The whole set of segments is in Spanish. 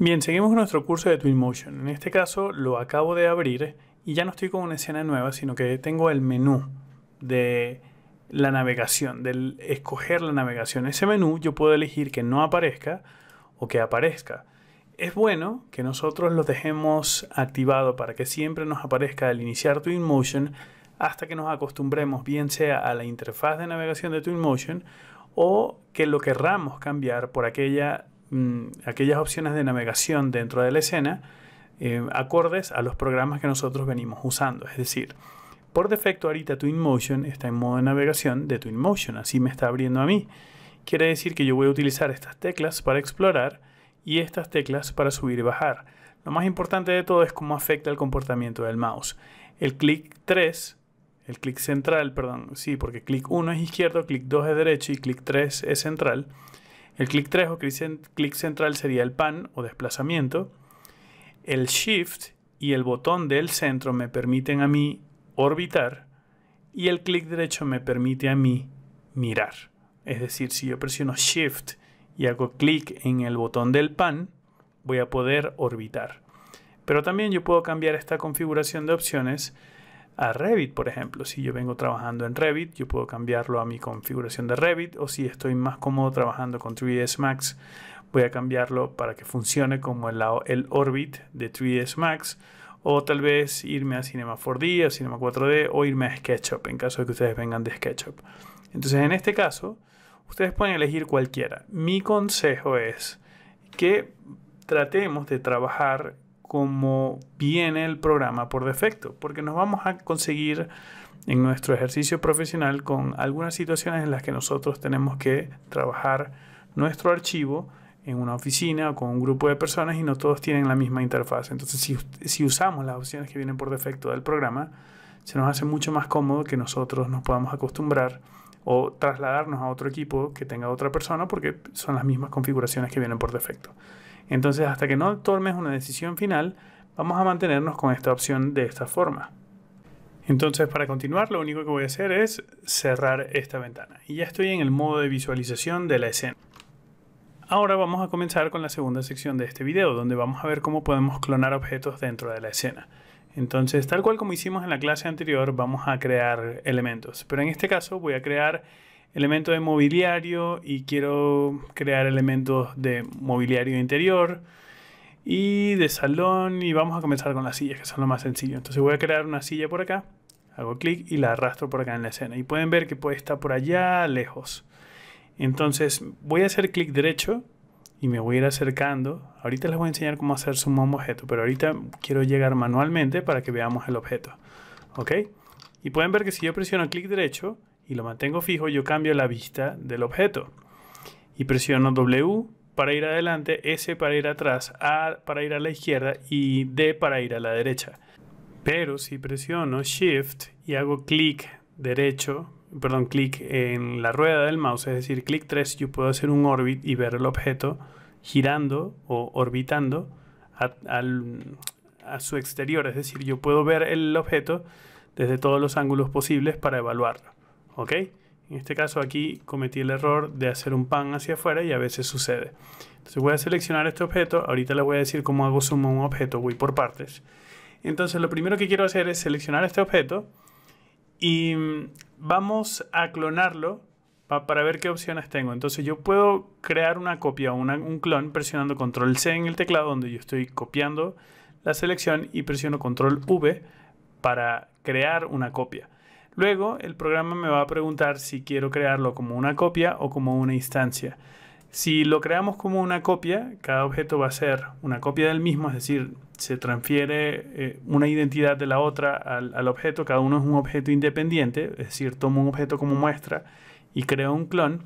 Bien, seguimos con nuestro curso de Twinmotion. En este caso lo acabo de abrir y ya no estoy con una escena nueva, sino que tengo el menú de la navegación, del escoger la navegación. Ese menú yo puedo elegir que no aparezca o que aparezca. Es bueno que nosotros lo dejemos activado para que siempre nos aparezca al iniciar Twinmotion hasta que nos acostumbremos bien sea a la interfaz de navegación de Twinmotion o que lo querramos cambiar por aquella Mm, aquellas opciones de navegación dentro de la escena eh, acordes a los programas que nosotros venimos usando. Es decir, por defecto ahorita Twinmotion está en modo de navegación de Twinmotion, así me está abriendo a mí. Quiere decir que yo voy a utilizar estas teclas para explorar y estas teclas para subir y bajar. Lo más importante de todo es cómo afecta el comportamiento del mouse. El clic 3, el clic central, perdón, sí, porque clic 1 es izquierdo, clic 2 es derecho y clic 3 es central. El clic 3 o clic central sería el pan o desplazamiento. El shift y el botón del centro me permiten a mí orbitar y el clic derecho me permite a mí mirar. Es decir, si yo presiono shift y hago clic en el botón del pan, voy a poder orbitar. Pero también yo puedo cambiar esta configuración de opciones a Revit, por ejemplo. Si yo vengo trabajando en Revit, yo puedo cambiarlo a mi configuración de Revit o si estoy más cómodo trabajando con 3ds Max, voy a cambiarlo para que funcione como el, el Orbit de 3ds Max o tal vez irme a Cinema 4D, a Cinema 4D o irme a SketchUp en caso de que ustedes vengan de SketchUp. Entonces en este caso, ustedes pueden elegir cualquiera. Mi consejo es que tratemos de trabajar como viene el programa por defecto, porque nos vamos a conseguir en nuestro ejercicio profesional con algunas situaciones en las que nosotros tenemos que trabajar nuestro archivo en una oficina o con un grupo de personas y no todos tienen la misma interfaz. Entonces, si, si usamos las opciones que vienen por defecto del programa, se nos hace mucho más cómodo que nosotros nos podamos acostumbrar o trasladarnos a otro equipo que tenga otra persona porque son las mismas configuraciones que vienen por defecto. Entonces, hasta que no tomes una decisión final, vamos a mantenernos con esta opción de esta forma. Entonces, para continuar, lo único que voy a hacer es cerrar esta ventana. Y ya estoy en el modo de visualización de la escena. Ahora vamos a comenzar con la segunda sección de este video, donde vamos a ver cómo podemos clonar objetos dentro de la escena. Entonces, tal cual como hicimos en la clase anterior, vamos a crear elementos. Pero en este caso voy a crear elementos de mobiliario y quiero crear elementos de mobiliario interior y de salón y vamos a comenzar con las sillas que son lo más sencillo entonces voy a crear una silla por acá hago clic y la arrastro por acá en la escena y pueden ver que puede estar por allá lejos entonces voy a hacer clic derecho y me voy a ir acercando ahorita les voy a enseñar cómo hacer su objeto pero ahorita quiero llegar manualmente para que veamos el objeto ok y pueden ver que si yo presiono clic derecho y lo mantengo fijo, yo cambio la vista del objeto y presiono W para ir adelante, S para ir atrás, A para ir a la izquierda y D para ir a la derecha. Pero si presiono Shift y hago clic derecho, perdón, clic en la rueda del mouse, es decir, clic 3, yo puedo hacer un orbit y ver el objeto girando o orbitando a, a su exterior, es decir, yo puedo ver el objeto desde todos los ángulos posibles para evaluarlo. ¿ok? En este caso aquí cometí el error de hacer un pan hacia afuera y a veces sucede. Entonces voy a seleccionar este objeto. Ahorita le voy a decir cómo hago sumo a un objeto. Voy por partes. Entonces lo primero que quiero hacer es seleccionar este objeto y mm, vamos a clonarlo para ver qué opciones tengo. Entonces yo puedo crear una copia o un clon presionando control C en el teclado donde yo estoy copiando la selección y presiono control V para crear una copia. Luego, el programa me va a preguntar si quiero crearlo como una copia o como una instancia. Si lo creamos como una copia, cada objeto va a ser una copia del mismo, es decir, se transfiere eh, una identidad de la otra al, al, objeto, cada uno es un objeto independiente, es decir, tomo un objeto como muestra y creo un clon,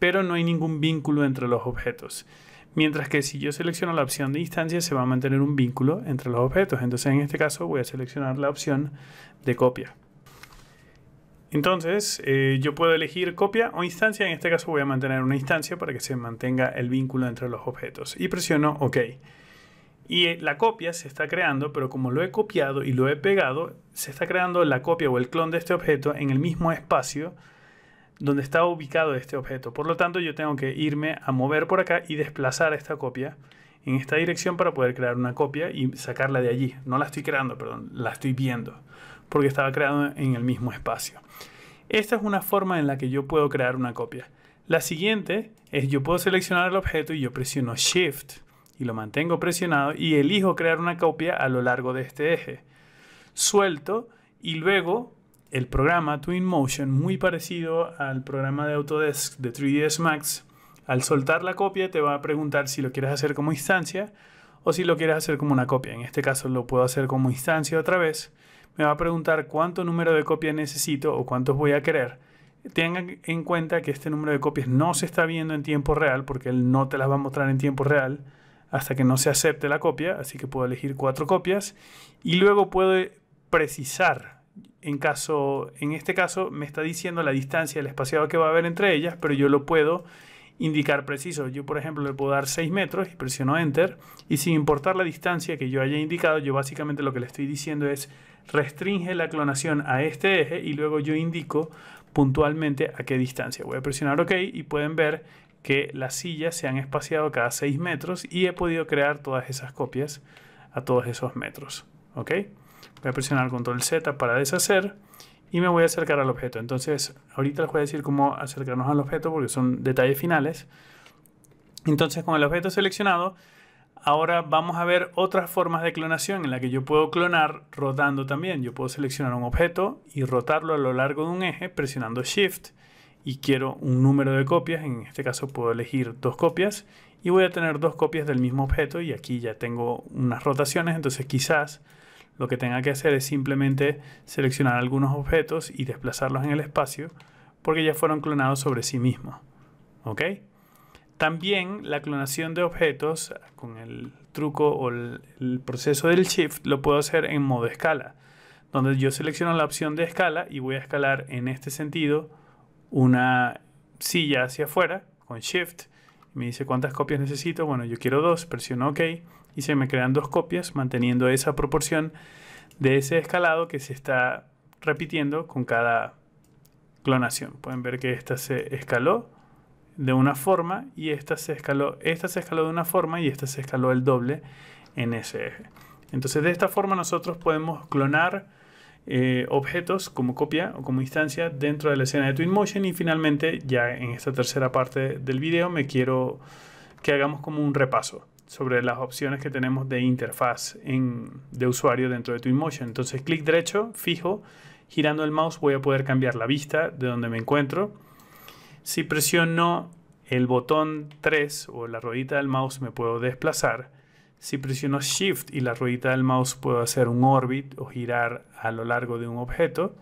pero no hay ningún vínculo entre los objetos. Mientras que si yo selecciono la opción de instancia, se va a mantener un vínculo entre los objetos. Entonces, en este caso, voy a seleccionar la opción de copia. Entonces, eh, yo puedo elegir copia o instancia. En este caso voy a mantener una instancia para que se mantenga el vínculo entre los objetos. Y presiono OK. Y eh, la copia se está creando, pero como lo he copiado y lo he pegado, se está creando la copia o el clon de este objeto en el mismo espacio donde está ubicado este objeto. Por lo tanto, yo tengo que irme a mover por acá y desplazar esta copia en esta dirección para poder crear una copia y sacarla de allí. No la estoy creando, perdón, la estoy viendo porque estaba creado en el mismo espacio. Esta es una forma en la que yo puedo crear una copia. La siguiente es yo puedo seleccionar el objeto y yo presiono Shift y lo mantengo presionado y elijo crear una copia a lo largo de este eje. Suelto y luego el programa Twinmotion, muy parecido al programa de Autodesk de 3ds Max, al soltar la copia te va a preguntar si lo quieres hacer como instancia o si lo quieres hacer como una copia. En este caso lo puedo hacer como instancia otra vez me va a preguntar cuánto número de copias necesito o cuántos voy a querer. Tengan en cuenta que este número de copias no se está viendo en tiempo real porque él no te las va a mostrar en tiempo real hasta que no se acepte la copia, así que puedo elegir cuatro copias y luego puedo precisar. En, caso, en este caso me está diciendo la distancia, el espaciado que va a haber entre ellas, pero yo lo puedo indicar preciso. Yo, por ejemplo, le puedo dar 6 metros y presiono Enter y sin importar la distancia que yo haya indicado, yo básicamente lo que le estoy diciendo es restringe la clonación a este eje y luego yo indico puntualmente a qué distancia. Voy a presionar OK y pueden ver que las sillas se han espaciado cada 6 metros y he podido crear todas esas copias a todos esos metros. ¿Ok? Voy a presionar Control Z para deshacer y me voy a acercar al objeto. Entonces, ahorita les voy a decir cómo acercarnos al objeto porque son detalles finales. Entonces, con el objeto seleccionado, ahora vamos a ver otras formas de clonación en la que yo puedo clonar rotando también. Yo puedo seleccionar un objeto y rotarlo a lo largo de un eje presionando Shift y quiero un número de copias, en este caso puedo elegir dos copias y voy a tener dos copias del mismo objeto y aquí ya tengo unas rotaciones, entonces quizás lo que tenga que hacer es simplemente seleccionar algunos objetos y desplazarlos en el espacio porque ya fueron clonados sobre sí mismos. ¿Ok? También la clonación de objetos con el truco o el, el, proceso del shift lo puedo hacer en modo escala, donde yo selecciono la opción de escala y voy a escalar en este sentido una silla hacia afuera con shift me dice cuántas copias necesito. Bueno, yo quiero dos, presiono OK y se me crean dos copias manteniendo esa proporción de ese escalado que se está repitiendo con cada clonación. Pueden ver que esta se escaló de una forma y esta se escaló, esta se escaló de una forma y esta se escaló el doble en ese eje. Entonces de esta forma nosotros podemos clonar eh, objetos como copia o como instancia dentro de la escena de Twinmotion y finalmente ya en esta tercera parte del video me quiero que hagamos como un repaso sobre las opciones que tenemos de interfaz en, de usuario dentro de Twinmotion. Entonces clic derecho, fijo, girando el mouse voy a poder cambiar la vista de donde me encuentro. Si presiono el botón 3 o la ruedita del mouse me puedo desplazar si presiono Shift y la ruedita del mouse puedo hacer un orbit o girar a lo largo de un objeto.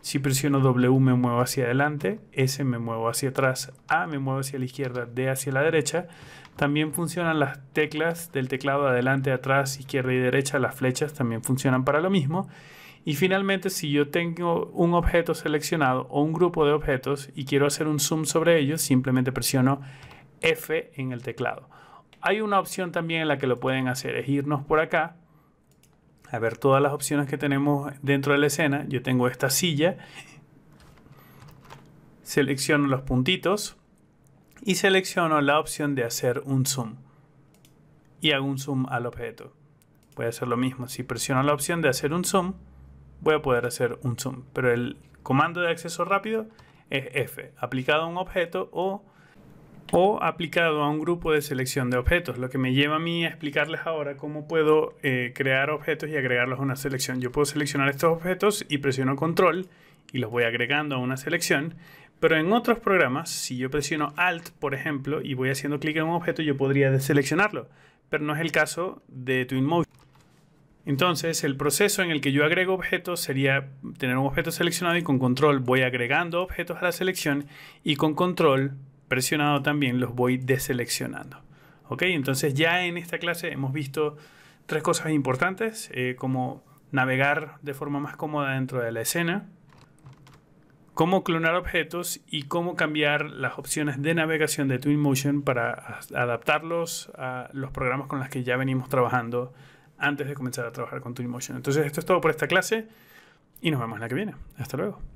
Si presiono W me muevo hacia adelante, S me muevo hacia atrás, A me muevo hacia la izquierda, D hacia la derecha. También funcionan las teclas del teclado adelante, atrás, izquierda y derecha, las flechas también funcionan para lo mismo. Y finalmente, si yo tengo un objeto seleccionado o un grupo de objetos y quiero hacer un zoom sobre ellos, simplemente presiono F en el teclado hay una opción también en la que lo pueden hacer, es irnos por acá, a ver todas las opciones que tenemos dentro de la escena. Yo tengo esta silla, selecciono los puntitos y selecciono la opción de hacer un zoom y hago un zoom al objeto. Voy a hacer lo mismo, si presiono la opción de hacer un zoom, voy a poder hacer un zoom, pero el comando de acceso rápido es F, aplicado a un objeto o o aplicado a un grupo de selección de objetos, lo que me lleva a mí a explicarles ahora cómo puedo eh, crear objetos y agregarlos a una selección. Yo puedo seleccionar estos objetos y presiono control y los voy agregando a una selección, pero en otros programas, si yo presiono alt, por ejemplo, y voy haciendo clic en un objeto, yo podría deseleccionarlo, pero no es el caso de Twinmotion. Entonces, el proceso en el que yo agrego objetos sería tener un objeto seleccionado y con control voy agregando objetos a la selección y con control presionado también los voy deseleccionando. ¿Ok? Entonces ya en esta clase hemos visto tres cosas importantes, eh, como navegar de forma más cómoda dentro de la escena, cómo clonar objetos y cómo cambiar las opciones de navegación de Twinmotion para adaptarlos a los programas con los que ya venimos trabajando antes de comenzar a trabajar con Twinmotion. Entonces esto es todo por esta clase y nos vemos en la que viene. Hasta luego.